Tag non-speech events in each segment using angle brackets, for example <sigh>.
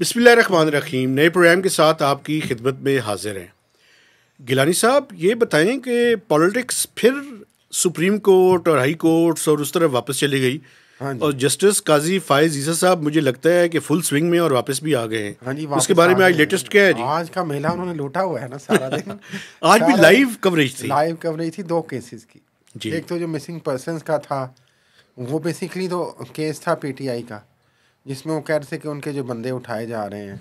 बसमान रखीम नए प्रोग्राम के साथ आपकी खिदमत में हाजिर हैं गिलानी साहब ये बताएं कि पॉलिटिक्स फिर सुप्रीम कोर्ट और हाई कोर्ट्स और उस तरफ वापस चली गई हाँ और जस्टिस काजी फाइज ईसा साहब मुझे लगता है कि फुल स्विंग में और वापस भी आ गए हैं हाँ जी उसके बारे में आज लेटेस्ट क्या है जी आज का मेला उन्होंने लूटा हुआ है ना सारा दिन <laughs> आज भी लाइव कवरेज थी लाइव कवरेज थी दो केसेस की जी एक तो जो मिसिंग पर्सन का था वो बेसिकली तो केस था पीटीआई का जिसमें वो कह रहे थे कि उनके जो बंदे उठाए जा रहे हैं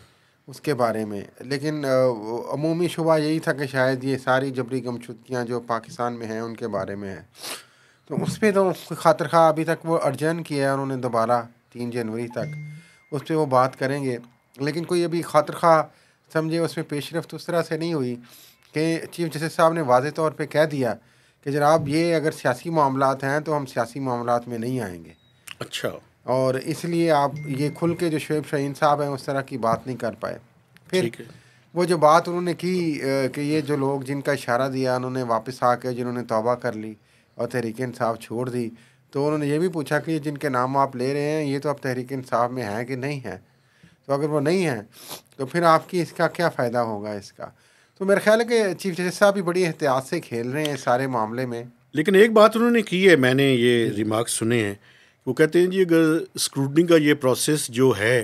उसके बारे में लेकिन अमूमी शुबा यही था कि शायद ये सारी जबरी गमछुतियाँ जो पाकिस्तान में हैं उनके बारे में है तो उस पर तो खातर खा अभी तक वो अर्जन किया है उन्होंने दोबारा तीन जनवरी तक उस पर वो बात करेंगे लेकिन कोई अभी खातर खा समझे उसमें पेशरफ तो उस तरह से नहीं हुई कि चीफ जस्टिस साहब ने वाज तौर पर कह दिया कि जनाब ये अगर सियासी मामला हैं तो हम सियासी मामला में नहीं आएंगे अच्छा और इसलिए आप ये खुल के जो शुब शहीन साहब हैं उस तरह की बात नहीं कर पाए फिर वो जो बात उन्होंने की कि ये जो लोग जिनका इशारा दिया उन्होंने वापस आके जिन्होंने तोबा कर ली और तहरीक इंसाफ छोड़ दी तो उन्होंने ये भी पूछा कि जिनके नाम आप ले रहे हैं ये तो आप तहरीक इंसाफ में हैं कि नहीं हैं तो अगर वो नहीं हैं तो फिर आपकी इसका क्या फ़ायदा होगा इसका तो मेरा ख्याल है कि चीफ जस्टिस साहब भी बड़ी एहतियात से खेल रहे हैं सारे मामले में लेकिन एक बात उन्होंने की है मैंने ये रिमार्क सुने हैं वो कहते हैं जी अगर स्क्रूटनी का ये प्रोसेस जो है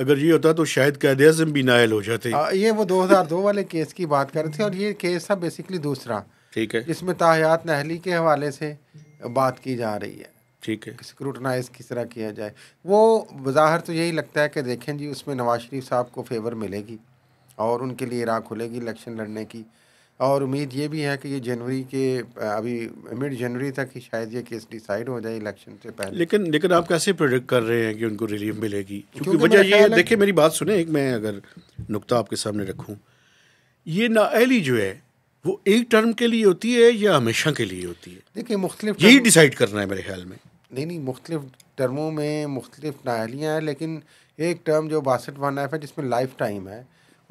अगर ये होता तो शायद कैद अजम भी नायल हो जाते आ, हाँ, ये वो 2002 वाले केस की बात कर रहे थे और ये केस था बेसिकली दूसरा ठीक है जिसमें ताहयात नहली के हवाले से बात की जा रही है ठीक है स्क्रूटनाइज किस तरह किया जाए वो बाहर तो यही लगता है कि देखें जी उसमें नवाज शरीफ साहब को फेवर मिलेगी और उनके लिए राह खुलेगी इलेक्शन लड़ने की और उम्मीद ये भी है कि ये जनवरी के अभी मिड जनवरी तक ही शायद ये केस डिसाइड हो जाए इलेक्शन से पहले लेकिन लेकिन आप कैसे प्रोडिक्ट कर रहे हैं कि उनको रिलीफ मिलेगी क्योंकि वजह ये देखिए मेरी बात सुने एक मैं अगर नुकता आपके सामने रखूँ ये नाअली जो है वो एक टर्म के लिए होती है या हमेशा के लिए होती है देखिए मुख्तलि यही डिसाइड करना है मेरे ख्याल में नहीं नहीं मुख्तलिफ टर्मों में मुख्तलिफ नाहलियाँ हैं लेकिन एक टर्म जो बासठ वन एफ है जिसमें लाइफ टाइम है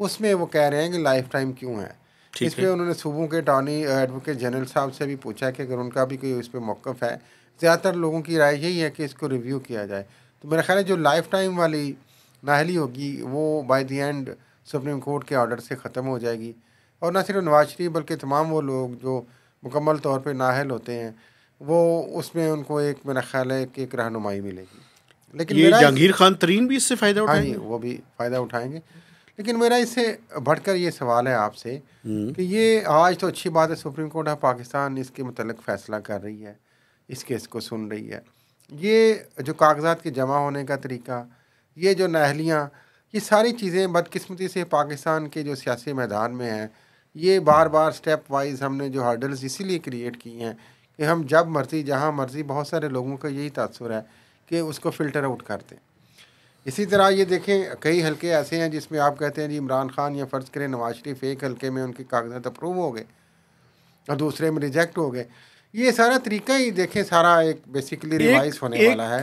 उसमें वो कह रहे हैं कि लाइफ टाइम क्यों है इस पर उन्होंने सूबों के अटॉनी एडवोकेट जनरल साहब से भी पूछा कि अगर उनका भी कोई उस पर मौक़ है ज़्यादातर लोगों की राय यही है कि इसको रिव्यू किया जाए तो मेरा ख्याल है जो लाइफ टाइम वाली नाहली होगी वो by the end supreme court के ऑर्डर से ख़त्म हो जाएगी और न सिर्फ नवाज शरीफ बल्कि तमाम वो लोग जो मुकम्मल तौर पर नाहल होते हैं वो उसमें उनको एक मेरा ख्याल है कि एक रहनुमाई मिलेगी लेकिन ये जहांगीर खान तरीन भी इससे फ़ायदा हाँ उठाएंगे हाँ वो भी फ़ायदा उठाएंगे लेकिन मेरा इससे बढ़कर ये सवाल है आपसे हम्म। कि ये आज तो अच्छी बात है सुप्रीम कोर्ट ऑफ पाकिस्तान इसके मतलब फ़ैसला कर रही है इस केस को सुन रही है ये जो कागजात के जमा होने का तरीका ये जो नहलियाँ ये सारी चीज़ें बदकस्मती से पाकिस्तान के जो सियासी मैदान में हैं ये बार बार स्टेप वाइज हमने जो हर्डल्स इसीलिए क्रिएट किए हैं कि हम जब मर्ज़ी जहाँ मर्ज़ी बहुत सारे लोगों का यही तसर है कि उसको फ़िल्टर आउट कर दें इसी तरह ये देखें कई हलके ऐसे हैं जिसमें आप कहते हैं जी इमरान खान या फ़र्ज़ करें नवाज शरीफ एक हल्के में उनके कागजात अप्रूव हो गए और दूसरे में रिजेक्ट हो गए ये सारा तरीका ही देखें सारा एक बेसिकली रिवाइज होने एक, वाला है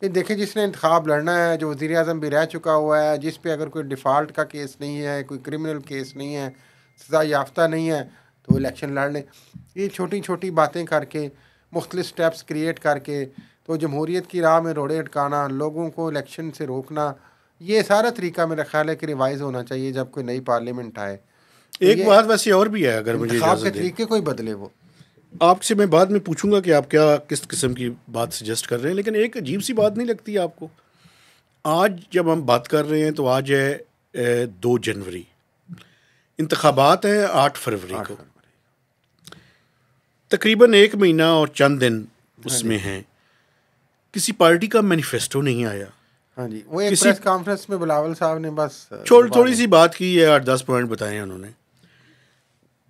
कि देखें जिसने इंतखब लड़ना है जो वज़ी अजम भी रह चुका हुआ है जिस पर अगर कोई डिफ़ाल्ट का केस नहीं है कोई क्रिमिनल केस नहीं है सज़ा याफ्ता नहीं है तो इलेक्शन लड़ लें ये छोटी छोटी बातें करके मुख्तलिफ स्टेप्स क्रिएट करके तो जमहूरीत की राह में रोड़े अटकाना लोगों को इलेक्शन से रोकना ये सारा तरीका मेरा ख्याल है कि रिवाइज होना चाहिए जब कोई नई पार्लियामेंट आए तो एक बात वैसे और भी है अगर मुझे आपके तरीके कोई बदले वो आपसे मैं बाद में पूछूंगा कि आप क्या किस किस्म की बात सजेस्ट कर रहे हैं लेकिन एक अजीब सी बात नहीं लगती आपको आज जब हम बात कर रहे हैं तो आज है दो जनवरी इंतबात हैं आठ फरवरी को तकरीबन एक महीना और चंद दिन हाँ उसमें हैं किसी पार्टी का मैनिफेस्टो नहीं आया हाँ जी वो एक प्रेस कॉन्फ्रेंस में बुलावल साहब ने बस छोड़ थोड़ी सी बात की है आठ दस पॉइंट बताए हैं उन्होंने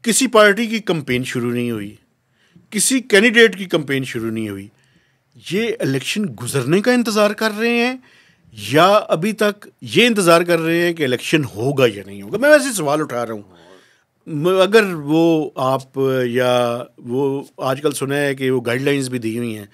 किसी पार्टी की कंपेन शुरू नहीं हुई किसी कैंडिडेट की कंपेन शुरू नहीं हुई ये इलेक्शन गुजरने का इंतज़ार कर रहे हैं या अभी तक ये इंतज़ार कर रहे हैं कि इलेक्शन होगा या नहीं होगा मैं वैसे सवाल उठा रहा हूँ अगर वो आप या वो आजकल सुना है कि वो गाइडलाइंस भी दी हुई हैं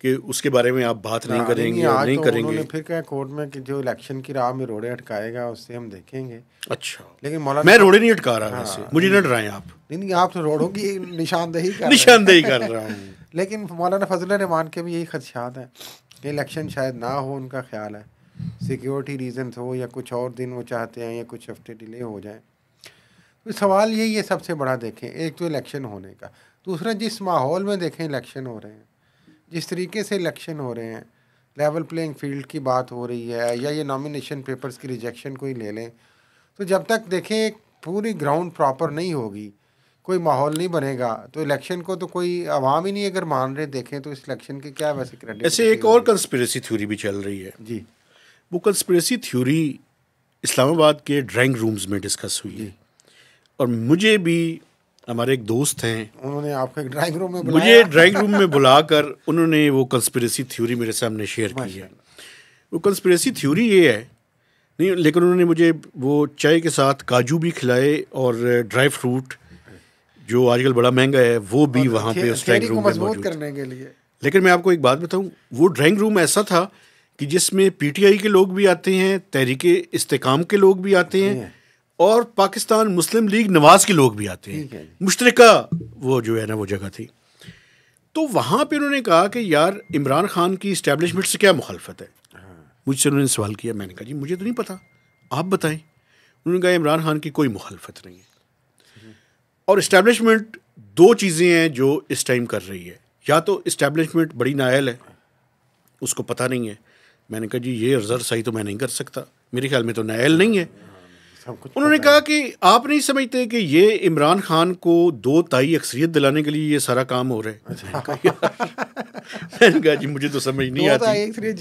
कि उसके बारे में आप बात नहीं हाँ, करेंगे नहीं, नहीं तो करेंगे फिर क्या कोर्ट में कि जो इलेक्शन की राह में रोड़े अटकाएगा उससे हम देखेंगे अच्छा लेकिन मौलाना मैं रोड़े नहीं अटका रहा हाँ, मुझे नहीं डराएं आप नहीं नहीं आप तो रोड़ों की निशानदेही निशानदेही कर रहा हूँ <laughs> लेकिन मौलाना फजल रहमान के भी यही खदशात हैं कि इलेक्शन शायद ना हो उनका ख्याल है सिक्योरिटी रीजंस हो या कुछ और दिन वो चाहते हैं या कुछ हफ्ते डिले हो जाए तो सवाल यही है सबसे बड़ा देखें एक तो इलेक्शन होने का दूसरा जिस माहौल में देखें इलेक्शन हो रहे हैं जिस तरीके से इलेक्शन हो रहे हैं लेवल प्लेइंग फील्ड की बात हो रही है या ये नॉमिनेशन पेपर्स की रिजेक्शन को ही ले लें तो जब तक देखें पूरी ग्राउंड प्रॉपर नहीं होगी कोई माहौल नहीं बनेगा तो इलेक्शन को तो कोई आवाम ही नहीं अगर मान रहे देखें तो इस इलेक्शन के क्या वैसे क्रेडिट ऐसे एक और कंस्पिरेसी थ्योरी भी चल रही है जी वो कंस्पिरेसी थ्योरी इस्लामाबाद के ड्राइंग रूम्स में डिस्कस हुई है और मुझे भी हमारे एक दोस्त हैं उन्होंने आपको एक ड्राइंग रूम में मुझे ड्राइंग रूम में बुलाकर उन्होंने वो कंस्परेसी थ्योरी मेरे सामने शेयर की है वो कंस्परेसी थ्योरी ये है नहीं लेकिन उन्होंने मुझे वो चाय के साथ काजू भी खिलाए और ड्राई फ्रूट जो आजकल बड़ा महंगा है वो भी वहाँ पे उस ड्राइंग रूम में करने के लिए लेकिन मैं आपको एक बात बताऊँ वो ड्राइंग रूम ऐसा था कि जिसमें पीटीआई के लोग भी आते हैं तहरीक इस्तेकाम के लोग भी आते हैं और पाकिस्तान मुस्लिम लीग नवाज के लोग भी आते हैं मुश्तरक वो जो है ना वो जगह थी तो वहाँ पर उन्होंने कहा कि यार इमरान खान की इस्टेब्लिशमेंट से क्या मुखालफत है हाँ। मुझसे उन्होंने सवाल किया मैंने कहा जी मुझे तो नहीं पता आप बताएं उन्होंने कहा इमरान खान की कोई मुखालफत नहीं है और इस्टेब्लिशमेंट दो चीज़ें हैं जो इस टाइम कर रही है या तो इस्टेब्लिशमेंट बड़ी नायल है उसको पता नहीं है मैंने कहा जी ये रिजर्व सही तो मैं नहीं कर सकता मेरे ख्याल में तो नायल नहीं है उन्होंने कहा कि आप नहीं समझते कि ये इमरान खान को दो ताई अक्सरियत दिलाने के लिए ये सारा काम हो रहा है अच्छा। <laughs> मैंने कहा जी मुझे तो समझ नहीं आता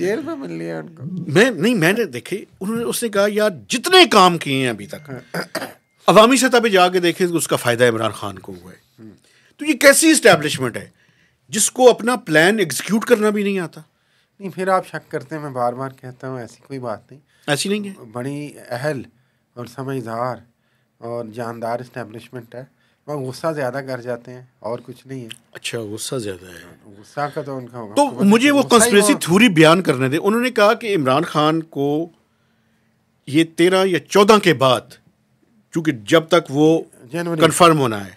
जेल में मिल लिया उनको मैं नहीं मैंने देखे उन्होंने उसने कहा यार जितने काम किए हैं अभी तक हाँ। अवामी सतह पर जाके तो उसका फ़ायदा इमरान खान को हुआ है तो ये कैसी इस्टेब्लिशमेंट है जिसको अपना प्लान एग्जीक्यूट करना भी नहीं आता नहीं फिर आप शक करते हैं मैं बार बार कहता हूँ ऐसी कोई बात नहीं ऐसी नहीं है बड़ी अहल और समझदार और जानदार इस्टेब्लिशमेंट है वह गुस्सा ज़्यादा कर जाते हैं और कुछ नहीं है अच्छा गुस्सा ज़्यादा है गुस्सा का तो उनका होगा तो मुझे वो कंस्परेसी थ्यूरी बयान करने दे उन्होंने कहा कि इमरान खान को ये तेरह या चौदह के बाद क्योंकि जब तक वो कन्फर्म होना है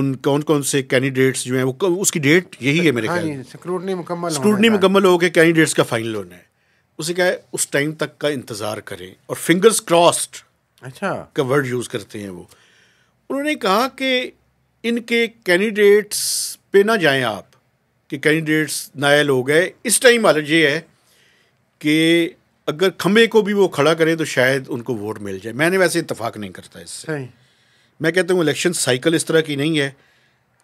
उन कौन कौन से कैंडिडेट्स जो हैं वो उसकी डेट यही है मेरे हाँ ख्याल स्क्रूटनी मुकम्मल स्क्रूटनी मुकम्मल हो कैंडिडेट्स का फाइनल होना है उसे क्या है उस टाइम तक का इंतज़ार करें और फिंगर्स क्रॉस्ड अच्छा का वर्ड यूज़ करते हैं वो उन्होंने कहा कि इनके कैंडिडेट्स पे ना जाएं आप कि कैंडिडेट्स नायल हो गए इस टाइम हालत ये है कि अगर खम्भे को भी वो खड़ा करें तो शायद उनको वोट मिल जाए मैंने वैसे इतफाक़ नहीं करता इससे मैं कहता हूँ इलेक्शन साइकिल इस तरह की नहीं है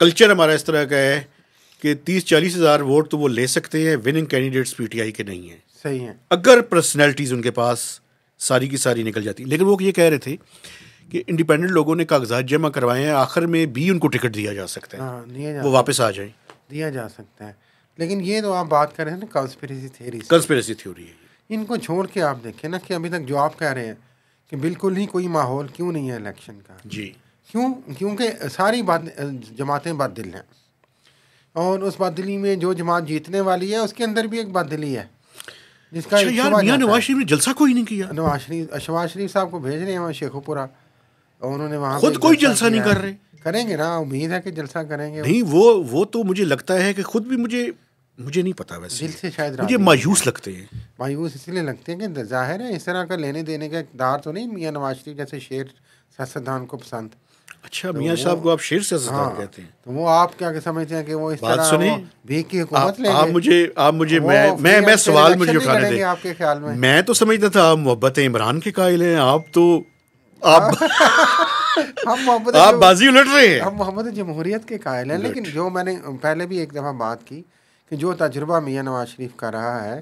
कल्चर हमारा इस तरह का है कि तीस चालीस हज़ार वोट तो वो ले सकते हैं विनिंग कैंडिडेट्स पीटीआई के नहीं हैं सही है अगर पर्सनैलिटीज़ उनके पास सारी की सारी निकल जाती लेकिन वो ये कह रहे थे कि इंडिपेंडेंट लोगों ने कागजात जमा करवाए हैं आखिर में भी उनको टिकट दिया जा सकता है हाँ, वो वापस आ जाए दिया जा सकता है लेकिन ये तो आप बात कर रहे हैं ना कंस्पिरेसी थ्योरी कंस्पिरेसी थ्योरी है इनको छोड़ के आप देखें ना कि अभी तक जो आप कह रहे हैं कि बिल्कुल ही कोई माहौल क्यों नहीं है इलेक्शन का जी क्यों क्योंकि सारी बात जमातें बद दिल हैं और उस बद दिली में जो जमात जीतने वाली है उसके अंदर भी एक बद दिली है जिसका अच्छा, यार मियाँ नवाज शरीफ ने जलसा कोई नहीं किया नवाज शरीफ शवाज शरीफ साहब को भेज रहे हैं वहाँ शेखोपुरा और उन्होंने वहाँ खुद कोई जलसा नहीं कर रहे करेंगे ना उम्मीद है कि जलसा करेंगे नहीं वो वो तो मुझे लगता है कि खुद भी मुझे मुझे नहीं पता वैसे दिल से शायद मुझे मायूस लगते हैं मायूस इसलिए लगते हैं कि जाहिर है इस तरह का लेने देने का इकदार तो नहीं मियाँ नवाज शरीफ जैसे शेर सियासतदान को पसंद अच्छा तो मियाँ साहब को आप शेर सियासतदान हाँ, कहते हैं तो वो आप क्या के समझते हैं कि वो इस बात सुने आप, मुझे आप मुझे मैं मैं सवाल मुझे उठाने दें आपके ख्याल में मैं तो समझता था आप मोहब्बत इमरान के कायल हैं आप तो आप <laughs> हम मोहब्बत आप बाजी उलट रहे हैं हम मोहब्बत जमहूरियत के कायल हैं लेकिन जो मैंने पहले भी एक दफ़ा बात की कि जो तजुर्बा मियाँ नवाज शरीफ का रहा है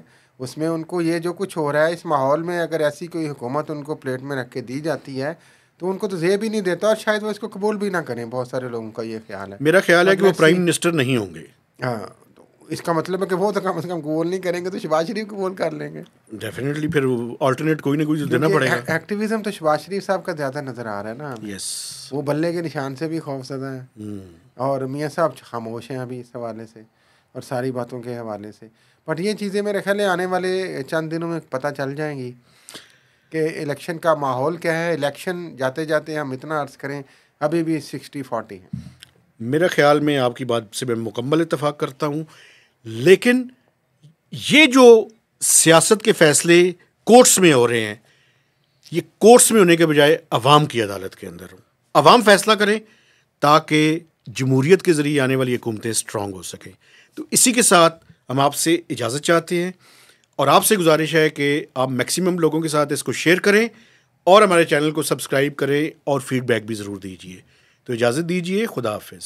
उसमें उनको ये जो कुछ हो रहा है इस माहौल में अगर ऐसी कोई हुकूमत उनको प्लेट में रख के दी जाती है तो उनको तो जेब भी नहीं देता और शायद वो इसको कबूल भी ना करें बहुत सारे लोगों का ये ख्याल है मेरा ख्याल है कि वो मतलब प्राइम मिनिस्टर नहीं होंगे हाँ तो इसका मतलब है कि वो तो कम से कम कबूल नहीं करेंगे तो शबाज शरीफ कबूल कर लेंगे डेफिनेटली फिर अल्टरनेट कोई ना कोई तो देना पड़ेगा एक्टिविज्म तो शबाज शरीफ साहब का ज़्यादा नज़र आ रहा है ना यस वो बल्ले के निशान से भी खौफ सदा है हम्म। और मियाँ साहब खामोश हैं अभी इस हवाले से और सारी बातों के हवाले से बट ये चीज़ें मेरे ख्याल आने वाले चंद दिनों में पता चल जाएंगी कि इलेक्शन का माहौल क्या है इलेक्शन जाते जाते हम इतना अर्ज़ करें अभी भी सिक्सटी फोर्टी है मेरे ख्याल में आपकी बात से मैं मुकम्मल इतफाक़ करता हूँ लेकिन ये जो सियासत के फैसले कोर्ट्स में हो रहे हैं ये कोर्ट्स में होने के बजाय अवाम की अदालत के अंदर हो अवाम फैसला करें ताकि जमहूरीत के ज़रिए आने वाली हुकूमतें स्ट्रॉन्ग हो सकें तो इसी के साथ हम आपसे इजाज़त चाहते हैं और आपसे गुजारिश है कि आप मैक्सिमम लोगों के साथ इसको शेयर करें और हमारे चैनल को सब्सक्राइब करें और फीडबैक भी ज़रूर दीजिए तो इजाज़त दीजिए खुदा हाफ़